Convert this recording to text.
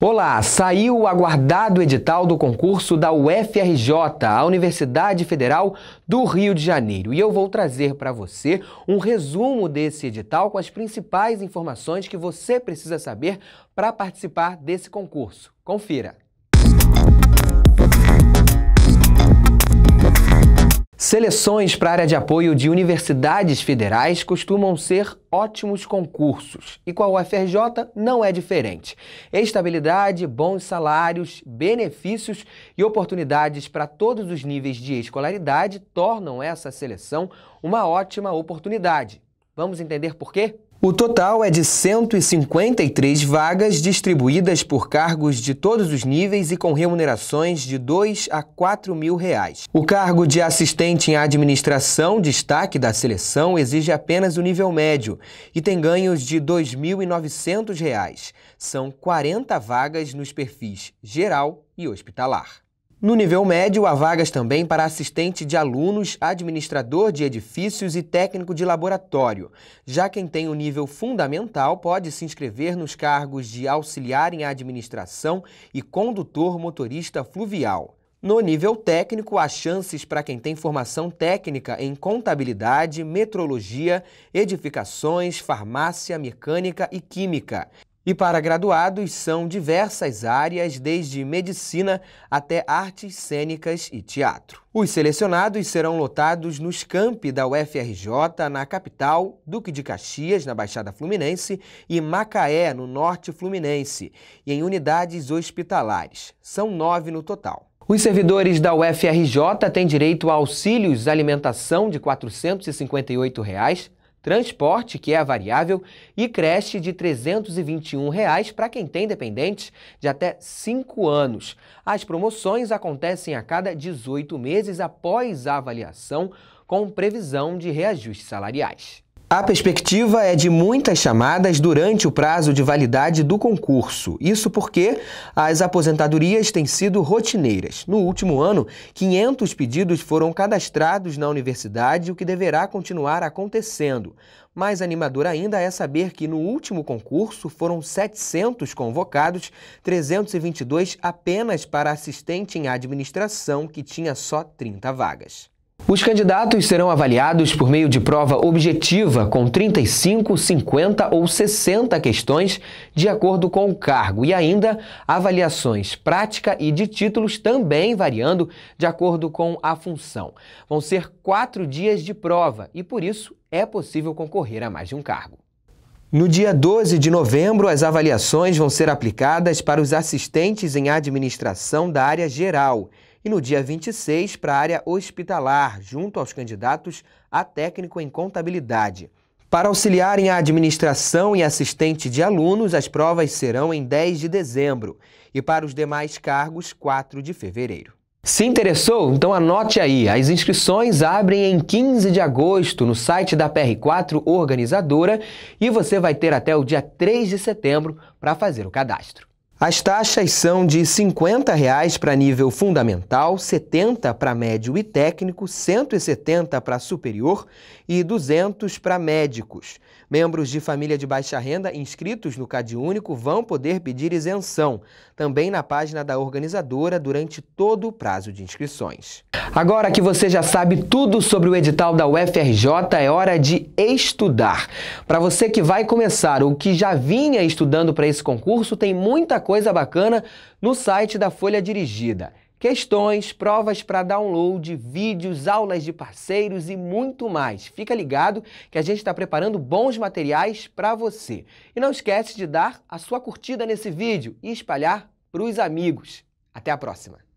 Olá, saiu o aguardado edital do concurso da UFRJ, a Universidade Federal do Rio de Janeiro, e eu vou trazer para você um resumo desse edital com as principais informações que você precisa saber para participar desse concurso. Confira! Seleções para a área de apoio de universidades federais costumam ser ótimos concursos e com a UFRJ não é diferente. Estabilidade, bons salários, benefícios e oportunidades para todos os níveis de escolaridade tornam essa seleção uma ótima oportunidade. Vamos entender por quê? O total é de 153 vagas distribuídas por cargos de todos os níveis e com remunerações de 2 a 4 mil reais. O cargo de assistente em administração, destaque da seleção, exige apenas o nível médio e tem ganhos de R$ 2.900. São 40 vagas nos perfis geral e hospitalar. No nível médio, há vagas também para assistente de alunos, administrador de edifícios e técnico de laboratório. Já quem tem o nível fundamental pode se inscrever nos cargos de auxiliar em administração e condutor motorista fluvial. No nível técnico, há chances para quem tem formação técnica em contabilidade, metrologia, edificações, farmácia, mecânica e química. E para graduados são diversas áreas, desde medicina até artes cênicas e teatro. Os selecionados serão lotados nos campi da UFRJ, na capital, Duque de Caxias, na Baixada Fluminense, e Macaé, no Norte Fluminense, e em unidades hospitalares. São nove no total. Os servidores da UFRJ têm direito a auxílios alimentação de R$ 458, reais, transporte, que é a variável, e creche de R$ 321 para quem tem dependentes de até 5 anos. As promoções acontecem a cada 18 meses após a avaliação, com previsão de reajustes salariais. A perspectiva é de muitas chamadas durante o prazo de validade do concurso. Isso porque as aposentadorias têm sido rotineiras. No último ano, 500 pedidos foram cadastrados na universidade, o que deverá continuar acontecendo. Mais animador ainda é saber que no último concurso foram 700 convocados, 322 apenas para assistente em administração, que tinha só 30 vagas. Os candidatos serão avaliados por meio de prova objetiva, com 35, 50 ou 60 questões, de acordo com o cargo, e ainda avaliações prática e de títulos também variando de acordo com a função. Vão ser quatro dias de prova e, por isso, é possível concorrer a mais de um cargo. No dia 12 de novembro, as avaliações vão ser aplicadas para os assistentes em administração da área geral e no dia 26 para a área hospitalar, junto aos candidatos a técnico em contabilidade. Para auxiliarem em administração e assistente de alunos, as provas serão em 10 de dezembro e para os demais cargos, 4 de fevereiro. Se interessou? Então anote aí. As inscrições abrem em 15 de agosto no site da PR4 organizadora e você vai ter até o dia 3 de setembro para fazer o cadastro. As taxas são de R$ 50,00 para nível fundamental, R$ 70 para médio e técnico, R$ 170 para superior e R$ 200 para médicos. Membros de família de baixa renda inscritos no Cade Único vão poder pedir isenção, também na página da organizadora, durante todo o prazo de inscrições. Agora que você já sabe tudo sobre o edital da UFRJ, é hora de estudar. Para você que vai começar ou que já vinha estudando para esse concurso, tem muita coisa bacana no site da Folha Dirigida. Questões, provas para download, vídeos, aulas de parceiros e muito mais. Fica ligado que a gente está preparando bons materiais para você. E não esquece de dar a sua curtida nesse vídeo e espalhar para os amigos. Até a próxima!